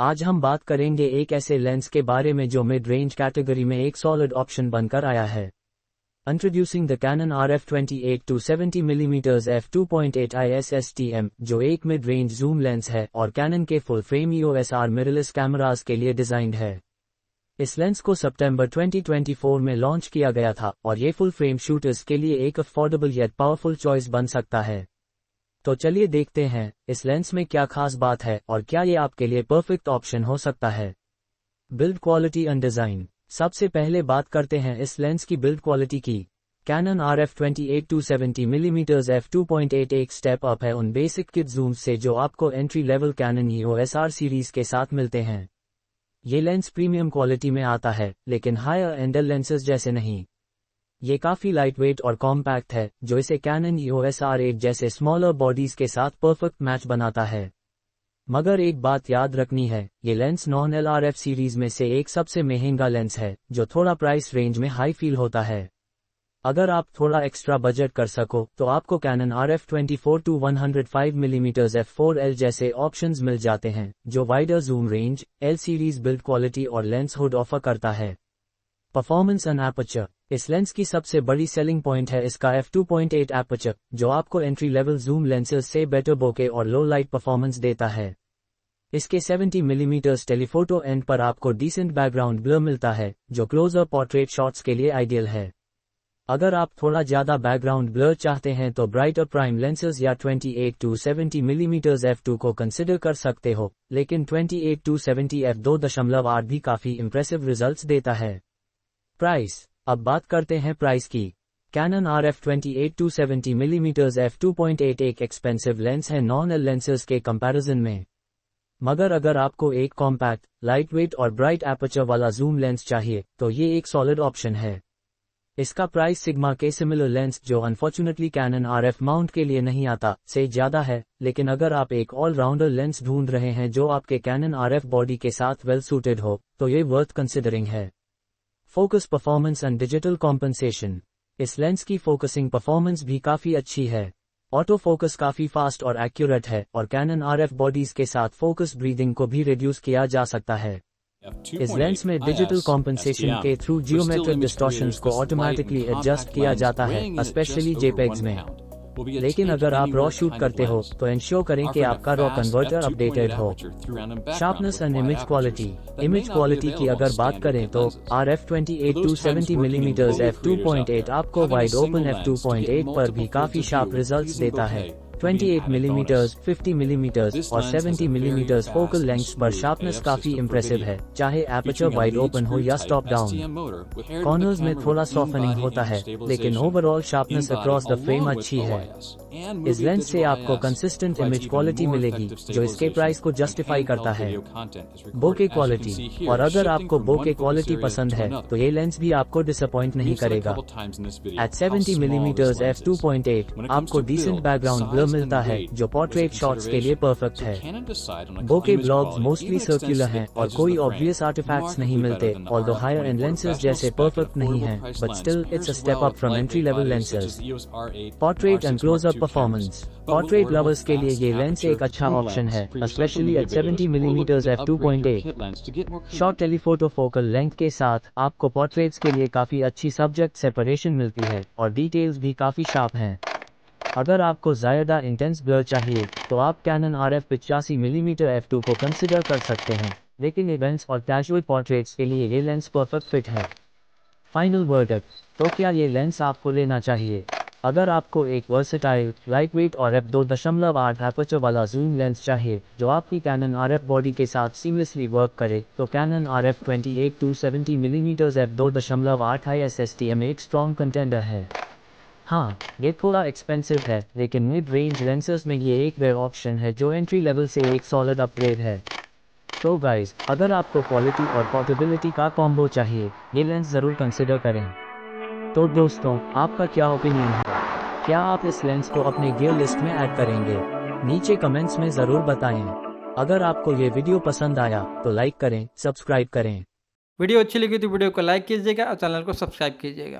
आज हम बात करेंगे एक ऐसे लेंस के बारे में जो मिड रेंज कैटेगरी में एक सॉलिड ऑप्शन बनकर आया है introducing the Canon R F twenty eight to seventy millimetres F two point eight I S S T M जो एक मिड रेंज जूम लेंस है और कैनन के full frame E O S R mirrorless cameras के लिए designed है इस lens को सितंबर 2024 में लॉन्च किया गया था और ये फुल फ्रेम शूटर्स के लिए एक अफोर्डेबल या पावरफुल चॉइस बन सकता है तो चलिए देखते हैं इस लेंस में क्या खास बात है और क्या ये आपके लिए परफेक्ट ऑप्शन हो सकता है बिल्ड क्वालिटी एंड डिजाइन सबसे पहले बात करते हैं इस लेंस की बिल्ड क्वालिटी की Canon R F twenty eight to seventy eight एक स्टेप अप है उन बेसिक किट जूम से जो आपको एंट्री लेवल कैनन ही एस सीरीज के साथ मिलते हैं ये लेंस प्रीमियम क्वालिटी में आता है लेकिन हायर एंडल लेंसेज जैसे नहीं ये काफी लाइटवेट और कॉम्पैक्ट है जो इसे कैनन यूएस आर एट जैसे स्मॉलर बॉडीज के साथ परफेक्ट मैच बनाता है मगर एक बात याद रखनी है ये lens non L R F series में से एक सबसे महंगा लेंस है जो थोड़ा प्राइस रेंज में हाई फील होता है अगर आप थोड़ा एक्स्ट्रा बजट कर सको तो आपको Canon R F twenty four to one hundred five millimetres F four L जैसे ऑप्शन मिल जाते हैं जो wider zoom range L series build quality और लेंस हुड ऑफर करता है परफॉर्मेंस एंड एपचर इस लेंस की सबसे बड़ी सेलिंग पॉइंट है इसका F two point eight aperture जो आपको एंट्री लेवल जूम लेंसेज से बेटर बोके और लो लाइट परफॉर्मेंस देता है इसके 70 मिलीमीटर्स टेलीफोटो एंड पर आपको डिसेंट बैकग्राउंड ब्लर मिलता है जो क्लोज और पोर्ट्रेट शॉट्स के लिए आइडियल है अगर आप थोड़ा ज्यादा बैकग्राउंड ब्लर चाहते हैं तो ब्राइट और प्राइम लेंसेज या 28 to seventy millimetres F two को कंसिडर कर सकते हो लेकिन 28 टू सेवेंटी एफ दो दशमलव आठ भी काफी इम्प्रेसिव रिजल्ट देता है प्राइस अब बात करते हैं प्राइस की Canon R F twenty eight to seventy millimetres F two point eight एक एक्सपेंसिव लेंस है नॉन एल लेंसेज के कंपैरिजन में मगर अगर आपको एक कॉम्पैक्ट लाइटवेट और ब्राइट एपचर वाला जूम लेंस चाहिए तो ये एक सॉलिड ऑप्शन है इसका प्राइस सिग्मा के सिमिलर लेंस जो अनफॉर्चुनेटली कैनन एफ माउंट के लिए नहीं आता से ज्यादा है लेकिन अगर आप एक ऑलराउंडर लेंस ढूंढ रहे हैं जो आपके कैनन एफ बॉडी के साथ वेल सूटेड हो तो ये वर्थ कंसिडरिंग है focus performance and digital compensation इस लेंस की फोकसिंग परफॉर्मेंस भी काफी अच्छी है ऑटो फोकस काफी फास्ट और एक्यूरेट है और कैनन आरएफ बॉडीज के साथ फोकस ब्रीदिंग को भी रिड्यूस किया जा सकता है इस लेंस में डिजिटल कॉम्पनसेशन के थ्रू जियोमेट्रिक डिस्टोशन को ऑटोमेटिकली एडजस्ट किया जाता है स्पेशली जेपेग्स में लेकिन अगर आप रॉ शूट करते हो तो इंश्योर करें कि आपका रॉ कन्वर्टर अपडेटेड हो sharpness and image quality image quality की अगर बात करें तो R F twenty eight to seventy millimetre F two point eight आपको wide open F two point eight पर भी काफी शार्प रिजल्ट देता है 28 मिलीमीटर्स, 50 मिलीमीटर्स और 70 मिलीमीटर्स फोकल लेंथ पर शार्पनेस काफी इम्प्रेसिव है चाहे एपर्चर वाइड ओपन हो या स्टॉप डाउन कॉर्नर्स में थोड़ा सॉफ्टनिंग होता है लेकिन overall sharpness across the frame अच्छी है इस लेंस से आपको कंसिस्टेंट इमेज क्वालिटी मिलेगी जो इसके प्राइस को जस्टिफाई करता है बोके क्वालिटी और अगर आपको बोके क्वालिटी पसंद है तो ये लेंस भी आपको डिसअपॉइंट नहीं करेगा एट 70 मिलीमीटर्स एफ एट आपको डिसेंट बैकग्राउंड ब्लर मिलता है जो पोर्ट्रेट शॉट्स के लिए परफेक्ट है बोके ब्लॉग्स मोस्टली सर्कुलर हैं और कोई ऑब्वियस आर्टिफैक्ट्स नहीं मिलते और दो हायर एंड लेंसेज जैसे परफेक्ट नहीं है but still it's a step up from entry level lenses portrait and close up performance portrait lovers के लिए ये लेंस एक अच्छा ऑप्शन है especially at seventy millimetre F two point eight short telephoto focal length के साथ आपको portraits के लिए काफी अच्छी सब्जेक्ट सेपरेशन मिलती है और डिटेल्स भी काफी शार्प हैं अगर आपको ज़्यादा इंटेंस ब्लर चाहिए तो आप कैनन आर एफ पिचासी मिलीमीटर एफ टू को कंसिडर कर सकते हैं लेकिन इवेंट्स और कैजुअल पोर्ट्रेट्स के लिए ये लेंस परफेक्ट फिट है फाइनल वर्ड तो क्या ये लेंस आपको लेना चाहिए अगर आपको एक वर्सेटाइल लाइट वेट और एफ दो दशमलव आठ एपचो वाला जूम लेंस चाहिए जो आपकी कैनन आर एफ बॉडी के साथ सीमलेसली वर्क करे तो Canon R F twenty eight to seventy millimetres F दो दशमलव आठ I S S T M एक स्ट्रॉन्ग कंटेंडर है हाँ ये थोड़ा एक्सपेंसिव है लेकिन मिड रेंज लेंसेज में ये एक वेयर ऑप्शन है जो एंट्री लेवल से एक सॉलिड अपग्रेड है तो गाइस अगर आपको क्वालिटी और पॉजिबिलिटी का कॉम्बो चाहिए ये लेंस ज़रूर कंसिडर करें तो दोस्तों आपका क्या ओपिनियन है क्या आप इस लेंस को अपने गियर लिस्ट में ऐड करेंगे नीचे कमेंट्स में ज़रूर बताएं अगर आपको ये वीडियो पसंद आया तो लाइक करें सब्सक्राइब करें वीडियो अच्छी लगी तो वीडियो को लाइक कीजिएगा और चैनल को सब्सक्राइब कीजिएगा